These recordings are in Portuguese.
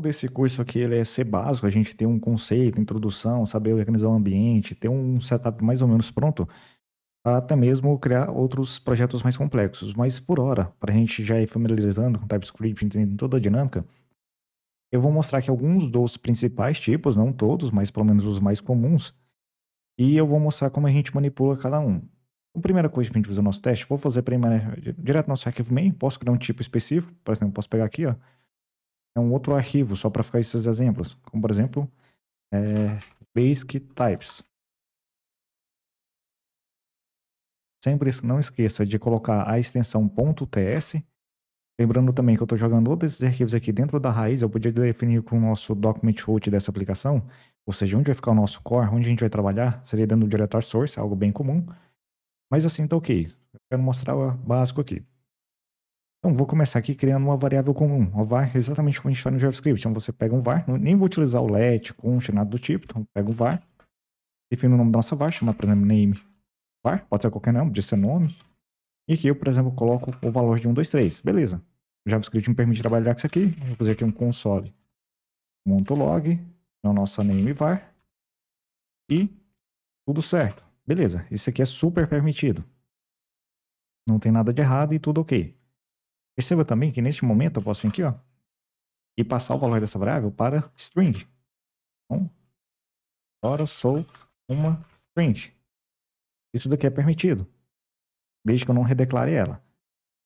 Todo esse curso aqui ele é ser básico, a gente tem um conceito, introdução, saber organizar o ambiente, ter um setup mais ou menos pronto, até mesmo criar outros projetos mais complexos. Mas por hora, para a gente já ir familiarizando com TypeScript, entendendo toda a dinâmica, eu vou mostrar aqui alguns dos principais tipos, não todos, mas pelo menos os mais comuns, e eu vou mostrar como a gente manipula cada um. A primeira coisa para a gente fazer o nosso teste, vou fazer primeiro, direto no nosso arquivo main, posso criar um tipo específico, por exemplo, posso pegar aqui, ó, é um outro arquivo, só para ficar esses exemplos. Como, por exemplo, é, basic types. Sempre não esqueça de colocar a extensão .ts. Lembrando também que eu estou jogando todos esses arquivos aqui dentro da raiz. Eu podia definir com o nosso document root dessa aplicação, ou seja, onde vai ficar o nosso core, onde a gente vai trabalhar, seria dentro do directory source, algo bem comum. Mas assim está ok. Eu quero mostrar o básico aqui. Então, vou começar aqui criando uma variável comum, o var, exatamente como a gente faz no JavaScript. Então, você pega um var, nem vou utilizar o let, const, nada do tipo. Então, pega um var, defino o nome da nossa var, chama por exemplo, name var, pode ser qualquer nome, pode ser nome. E aqui eu, por exemplo, coloco o valor de 1, 2, 3. Beleza. O JavaScript me permite trabalhar com isso aqui. Vou fazer aqui um console. Monto log, na nossa name var. E tudo certo. Beleza. Isso aqui é super permitido. Não tem nada de errado e tudo ok. Perceba também que neste momento eu posso vir aqui ó, e passar o valor dessa variável para string. Então, agora eu sou uma string. Isso daqui é permitido, desde que eu não redeclare ela.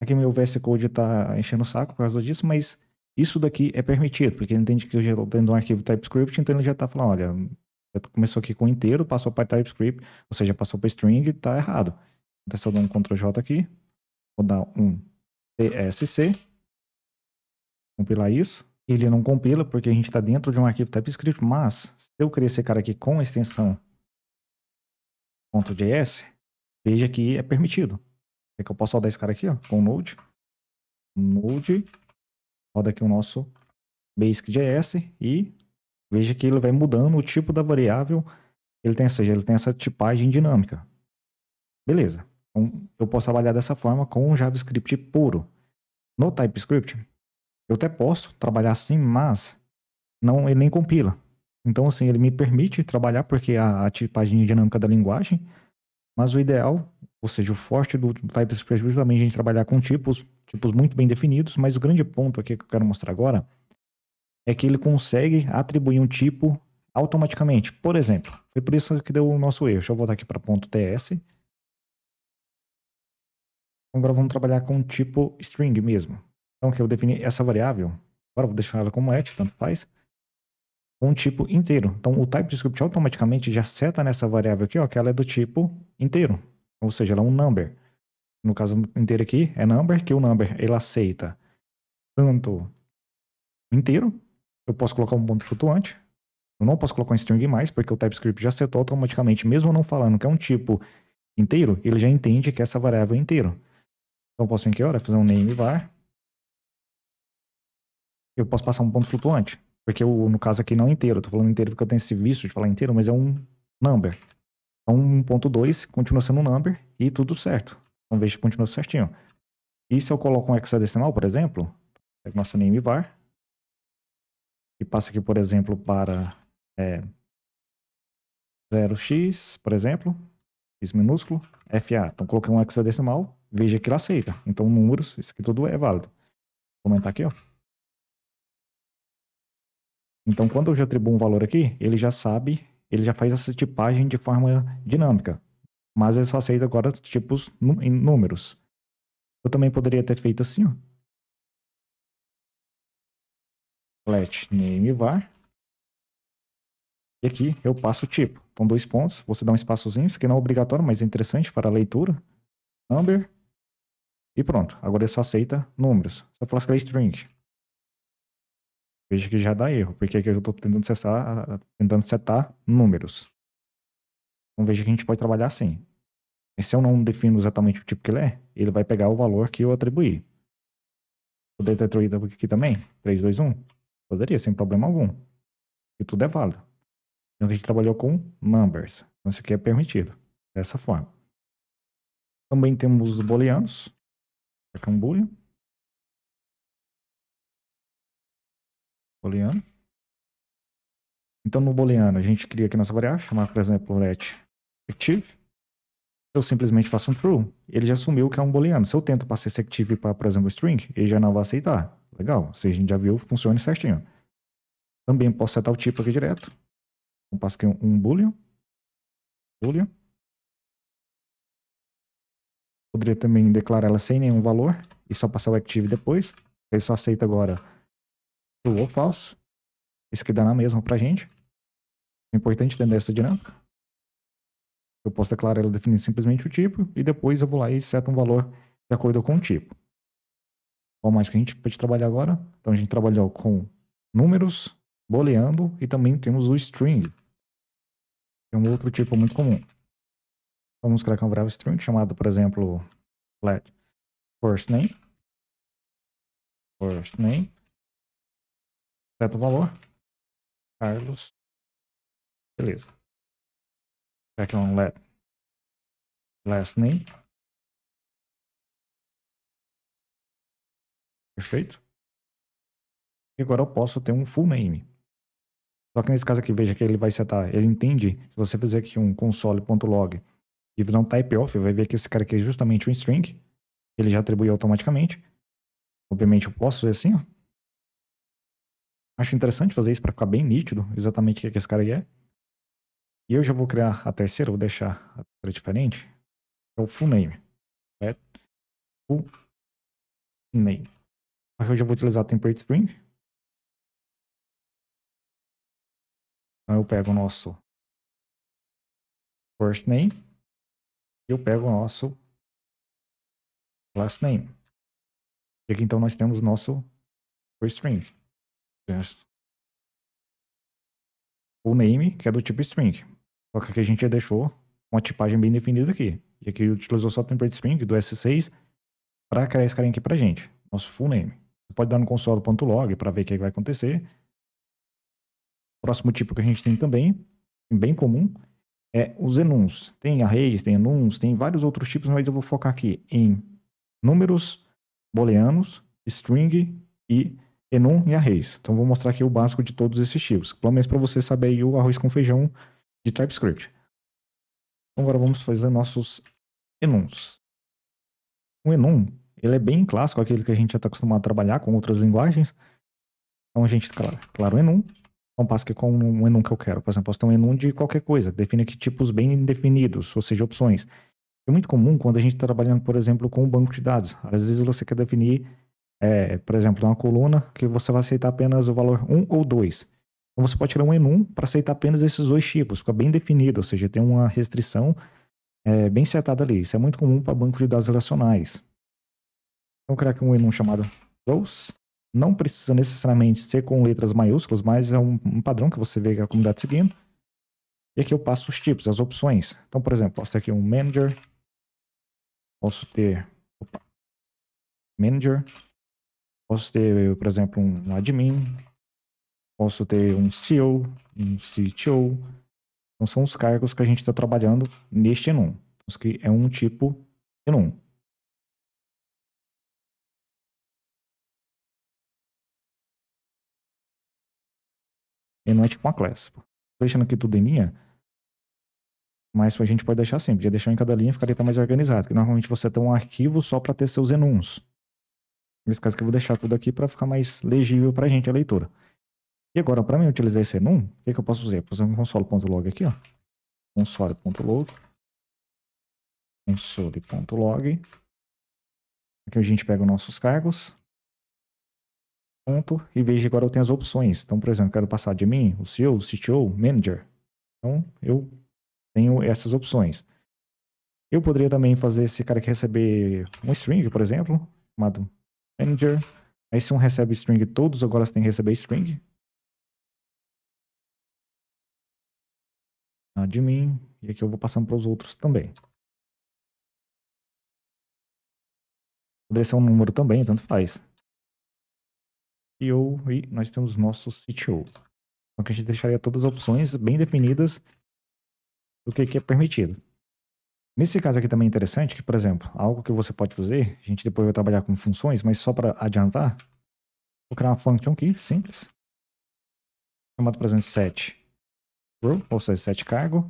Aqui meu VS Code está enchendo o saco por causa disso, mas isso daqui é permitido, porque ele entende que eu já estou dentro de um arquivo TypeScript, então ele já está falando, olha, começou aqui com inteiro, passou para TypeScript, ou seja, passou para string, está errado. Então, se eu dar um Ctrl J aqui, vou dar um CSC, compilar isso. Ele não compila porque a gente está dentro de um arquivo TypeScript, mas se eu criar esse cara aqui com a extensão .js, veja que é permitido. É que eu posso rodar esse cara aqui ó, com o Node. Node, roda aqui o nosso Basic.js e veja que ele vai mudando o tipo da variável. Ele tem, ou seja, ele tem essa tipagem dinâmica. Beleza. Então, eu posso trabalhar dessa forma com o JavaScript puro. No TypeScript, eu até posso trabalhar assim, mas não, ele nem compila. Então, assim, ele me permite trabalhar porque a, a tipagem dinâmica da linguagem, mas o ideal, ou seja, o forte do, do TypeScript é justamente a gente trabalhar com tipos, tipos muito bem definidos, mas o grande ponto aqui que eu quero mostrar agora é que ele consegue atribuir um tipo automaticamente. Por exemplo, foi por isso que deu o nosso erro. Deixa eu voltar aqui para ponto .ts. Agora vamos trabalhar com um tipo string mesmo. Então, que eu defini essa variável, agora vou deixar ela como at, tanto faz, com um tipo inteiro. Então, o TypeScript automaticamente já seta nessa variável aqui, ó, que ela é do tipo inteiro. Ou seja, ela é um number. No caso inteiro aqui, é number, que o number ele aceita tanto inteiro, eu posso colocar um ponto flutuante, eu não posso colocar um string mais, porque o TypeScript já setou automaticamente, mesmo não falando que é um tipo inteiro, ele já entende que essa variável é inteiro. Então eu posso vir aqui, olha, fazer um name var. Eu posso passar um ponto flutuante. Porque eu, no caso aqui não inteiro, eu tô falando inteiro porque eu tenho esse visto de falar inteiro, mas é um number. Então 1.2 continua sendo um number e tudo certo. Então veja que continua certinho. E se eu coloco um hexadecimal, por exemplo, pego nossa name var e passa aqui, por exemplo, para é, 0x, por exemplo, x minúsculo, fa. Então coloquei um hexadecimal, veja que ele aceita. Então, números, isso aqui tudo é válido. Vou aumentar aqui, ó. Então, quando eu já atribuo um valor aqui, ele já sabe, ele já faz essa tipagem de forma dinâmica. Mas ele só aceita agora tipos em números. Eu também poderia ter feito assim, ó. Let name var. E aqui eu passo o tipo. Então, dois pontos. Você dá um espaçozinho, isso aqui não é obrigatório, mas é interessante para a leitura. Number. E pronto, agora ele é só aceita números. Se eu falar que é string, veja que já dá erro, porque aqui eu estou tentando, tentando setar números. Então veja que a gente pode trabalhar assim. E se eu não defino exatamente o tipo que ele é, ele vai pegar o valor que eu atribuí. Poderia ter atribuído aqui também? 3, 2, 1? Poderia, sem problema algum. E tudo é válido. Então a gente trabalhou com numbers. Então isso aqui é permitido, dessa forma. Também temos os booleanos. Cacambuia. Booleano. Então, no booleano, a gente cria aqui nossa variável, chamar, por exemplo, let active. Eu simplesmente faço um true. Ele já assumiu que é um booleano. Se eu tento passar esse active para, por exemplo, string, ele já não vai aceitar. Legal. Se a gente já viu, funciona certinho. Também posso setar o tipo aqui direto. Então, passo aqui um, um boolean. Boolean. Poderia também declarar ela sem nenhum valor e só passar o active depois. Ele só aceita agora true ou falso. Isso que dá na mesma pra gente. É importante entender essa dinâmica. Eu posso declarar ela definindo simplesmente o tipo e depois eu vou lá e seto um valor de acordo com o tipo. Qual mais que a gente pode trabalhar agora? Então a gente trabalhou com números, boleando e também temos o string. Que é um outro tipo muito comum. Vamos aqui um bravo string chamado, por exemplo, let first name, first name, certo valor, Carlos, beleza. um let last name, perfeito. E agora eu posso ter um full name. Só que nesse caso aqui, veja que ele vai setar, ele entende, se você fizer aqui um console.log, e dar um type off, vai ver que esse cara aqui é justamente um string, ele já atribui automaticamente. Obviamente eu posso fazer assim, ó. Acho interessante fazer isso para ficar bem nítido exatamente o que, é que esse cara aqui é. E eu já vou criar a terceira, vou deixar a terceira diferente. É o full name, certo? Full name. Aqui eu já vou utilizar a template string. Então eu pego o nosso first name eu pego o nosso last name. E aqui então nós temos nosso string. O name, que é do tipo string. Só que aqui a gente já deixou uma tipagem bem definida aqui. E aqui utilizou só o template string do S6 para criar esse carinha aqui para gente. Nosso full name. Você pode dar no console.log para ver o é que vai acontecer. Próximo tipo que a gente tem também, bem comum, é, os enuns. Tem arrays, tem enuns, tem vários outros tipos, mas eu vou focar aqui em números booleanos, string e enum e arrays. Então vou mostrar aqui o básico de todos esses tipos, pelo menos para você saber o arroz com feijão de TypeScript. Então agora vamos fazer nossos enuns. O enum, ele é bem clássico, aquele que a gente já está acostumado a trabalhar com outras linguagens. Então a gente, declara, claro enum, compasso é que é com um enum que eu quero. Por exemplo, posso ter um enum de qualquer coisa, define que tipos bem definidos, ou seja, opções. É muito comum quando a gente está trabalhando, por exemplo, com um banco de dados. Às vezes você quer definir, é, por exemplo, uma coluna que você vai aceitar apenas o valor 1 ou 2. Então você pode criar um enum para aceitar apenas esses dois tipos, fica bem definido, ou seja, tem uma restrição é, bem setada ali. Isso é muito comum para banco de dados relacionais. Vamos criar aqui um enum chamado Close não precisa necessariamente ser com letras maiúsculas, mas é um, um padrão que você vê que a comunidade seguindo. E aqui eu passo os tipos, as opções. Então, por exemplo, posso ter aqui um manager. Posso ter opa, manager. Posso ter, por exemplo, um admin. Posso ter um CEO, um CTO. Então, são os cargos que a gente está trabalhando neste enum. Então, que é um tipo enum. e não é tipo uma classe, Tô deixando aqui tudo em linha, mas a gente pode deixar assim, podia deixar em cada linha, ficaria até mais organizado, Porque normalmente você tem um arquivo só para ter seus enuns. Nesse caso que eu vou deixar tudo aqui para ficar mais legível para a gente a leitura. E agora, para mim utilizar esse enum, o que, que eu posso fazer? Vou fazer um console.log aqui, ó. console.log console.log Aqui a gente pega os nossos cargos ponto e veja agora eu tenho as opções. Então, por exemplo, quero passar de mim, o CEO, o CTO, Manager. Então, eu tenho essas opções. Eu poderia também fazer esse cara que receber um string, por exemplo, chamado Manager. Aí se um recebe string, todos agora têm que receber string. Admin. Ah, e aqui eu vou passando para os outros também. Poderia ser um número também, tanto faz. CEO e nós temos nosso CTO. Então, a gente deixaria todas as opções bem definidas do que, que é permitido. Nesse caso aqui também é interessante que, por exemplo, algo que você pode fazer, a gente depois vai trabalhar com funções, mas só para adiantar, vou criar uma function aqui, simples, chamada, por exemplo, set row, ou seja, set cargo,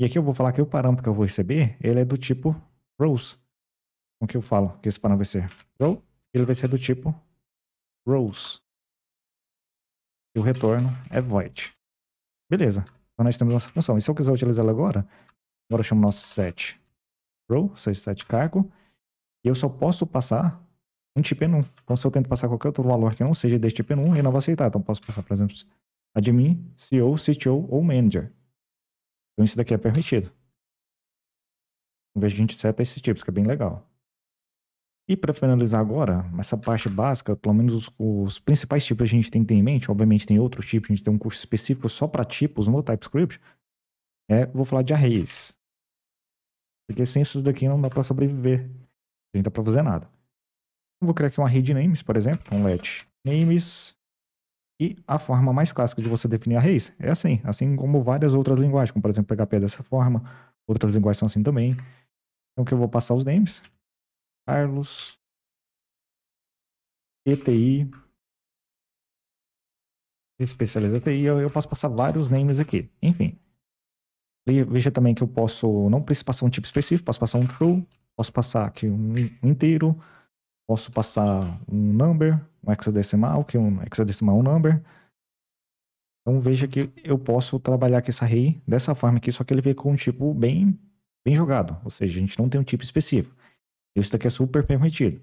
e aqui eu vou falar que o parâmetro que eu vou receber, ele é do tipo rows. Então, que eu falo que esse parâmetro vai ser row, ele vai ser do tipo rows. E o retorno é void. Beleza. Então nós temos nossa função. E se eu quiser utilizar ela agora, agora eu chamo nosso set row, set cargo. E eu só posso passar um tipo num. Então se eu tento passar qualquer outro valor que não seja desse tipo num, ele não vai aceitar. Então posso passar, por exemplo, admin, CEO, CTO ou manager. Então isso daqui é permitido. Vamos ver se a gente seta esses tipos, que é bem legal. E para finalizar agora, essa parte básica, pelo menos os, os, principais tipos que a gente tem que ter em mente, obviamente tem outros tipos, a gente tem um curso específico só para tipos no TypeScript, é, vou falar de arrays. Porque sem esses daqui não dá para sobreviver, não dá para fazer nada. Eu vou criar aqui um array de names, por exemplo, um let names, e a forma mais clássica de você definir arrays é assim, assim como várias outras linguagens, como por exemplo PHP é dessa forma, outras linguagens são assim também. Então que eu vou passar os names, Carlos, ETI, especialista ETI, eu, posso passar vários names aqui. Enfim, veja também que eu posso, não preciso passar um tipo específico, posso passar um true, posso passar aqui um inteiro, posso passar um number, um hexadecimal, que é um hexadecimal number. Então veja que eu posso trabalhar com essa array dessa forma aqui, só que ele veio com um tipo bem, bem jogado, ou seja, a gente não tem um tipo específico. Isso daqui é super permitido.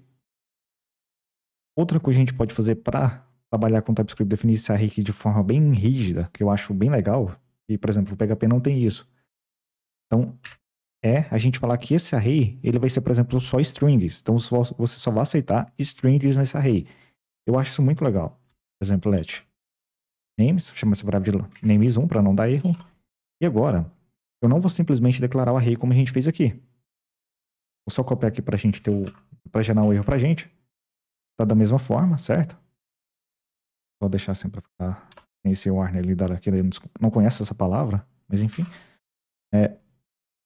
Outra coisa que a gente pode fazer para trabalhar com TypeScript, definir esse array de forma bem rígida, que eu acho bem legal, e por exemplo, o PHP não tem isso. Então, é a gente falar que esse array, ele vai ser, por exemplo, só strings. Então, você só vai aceitar strings nesse array. Eu acho isso muito legal. Por exemplo, let names, chama essa variável de names1 para não dar erro. E agora, eu não vou simplesmente declarar o array como a gente fez aqui. Vou só copiar aqui pra gente ter o. pra gerar um erro pra gente. Tá da mesma forma, certo? Vou deixar assim pra ficar. Tem esse warner ali dado ele não conhece essa palavra, mas enfim. É,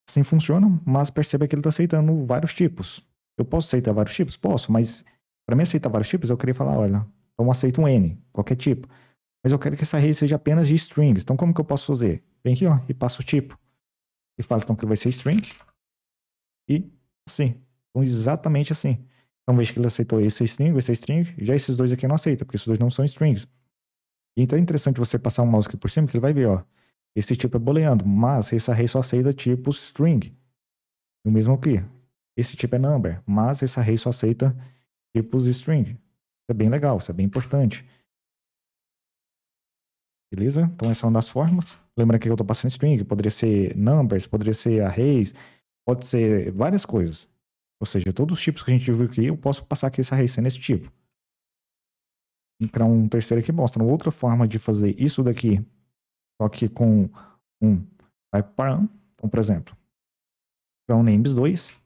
assim funciona, mas perceba que ele tá aceitando vários tipos. Eu posso aceitar vários tipos? Posso, mas para mim aceitar vários tipos, eu queria falar, olha, então aceito um N, qualquer tipo. Mas eu quero que essa rede seja apenas de strings. Então como que eu posso fazer? Vem aqui, ó, e passo o tipo. E falo então que vai ser string. E assim. Então, exatamente assim. Então, veja que ele aceitou esse string, esse string, já esses dois aqui não aceita, porque esses dois não são strings. Então, é interessante você passar um mouse aqui por cima, que ele vai ver, ó, esse tipo é booleano, mas esse array só aceita tipo string. E o mesmo aqui. Esse tipo é number, mas esse array só aceita tipos string. Isso é bem legal, isso é bem importante. Beleza? Então, essa é uma das formas. lembra que eu estou passando string, poderia ser numbers, poderia ser arrays, Pode ser várias coisas. Ou seja, todos os tipos que a gente viu aqui, eu posso passar aqui essa raiz nesse tipo. para um terceiro que mostra uma outra forma de fazer isso daqui, só que com um type param. Então, por exemplo, para é um names 2,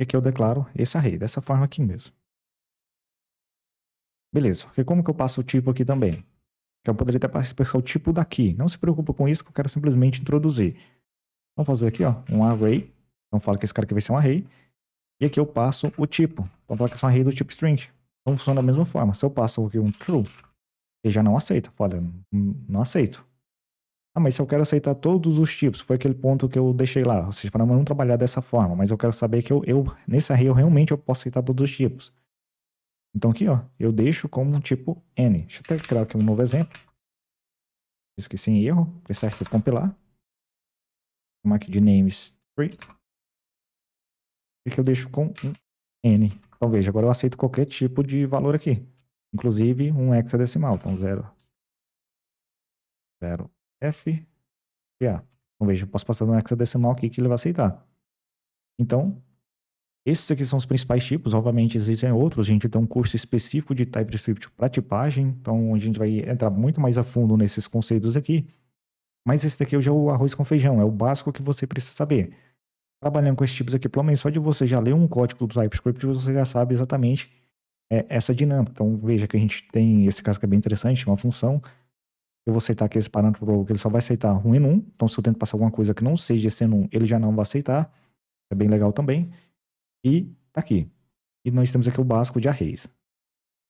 e aqui eu declaro esse array, dessa forma aqui mesmo. Beleza, porque como que eu passo o tipo aqui também? Que eu poderia até passar o tipo daqui. Não se preocupa com isso, que eu quero simplesmente introduzir. Vamos fazer aqui, ó, um array. Então fala que esse cara aqui vai ser um array. E aqui eu passo o tipo. Então fala que é um array do tipo string. Então funciona da mesma forma. Se eu passo aqui um true, ele já não aceita. Olha, não aceito. Ah, mas se eu quero aceitar todos os tipos, foi aquele ponto que eu deixei lá. Ou seja, para não trabalhar dessa forma, mas eu quero saber que eu, eu nesse array eu realmente eu posso aceitar todos os tipos. Então aqui, ó, eu deixo como um tipo n. Deixa eu até criar aqui um novo exemplo. Esqueci em erro, para compilar. Chamar aqui de names free. E que eu deixo com um n. Então veja, agora eu aceito qualquer tipo de valor aqui. Inclusive um hexadecimal. Então 0, 0, f e a. Então veja, eu posso passar um hexadecimal aqui que ele vai aceitar. Então, esses aqui são os principais tipos, obviamente existem outros, a gente tem um curso específico de TypeScript para tipagem, então a gente vai entrar muito mais a fundo nesses conceitos aqui, mas esse daqui é o arroz com feijão, é o básico que você precisa saber. Trabalhando com esses tipos aqui, pelo menos só de você já ler um código do TypeScript, você já sabe exatamente é, essa dinâmica. Então veja que a gente tem esse caso que é bem interessante, uma função. Eu vou aceitar aqui esse parâmetro que ele só vai aceitar um e um. Então se eu tento passar alguma coisa que não seja esse enum, ele já não vai aceitar. É bem legal também. E tá aqui. E nós temos aqui o básico de arrays.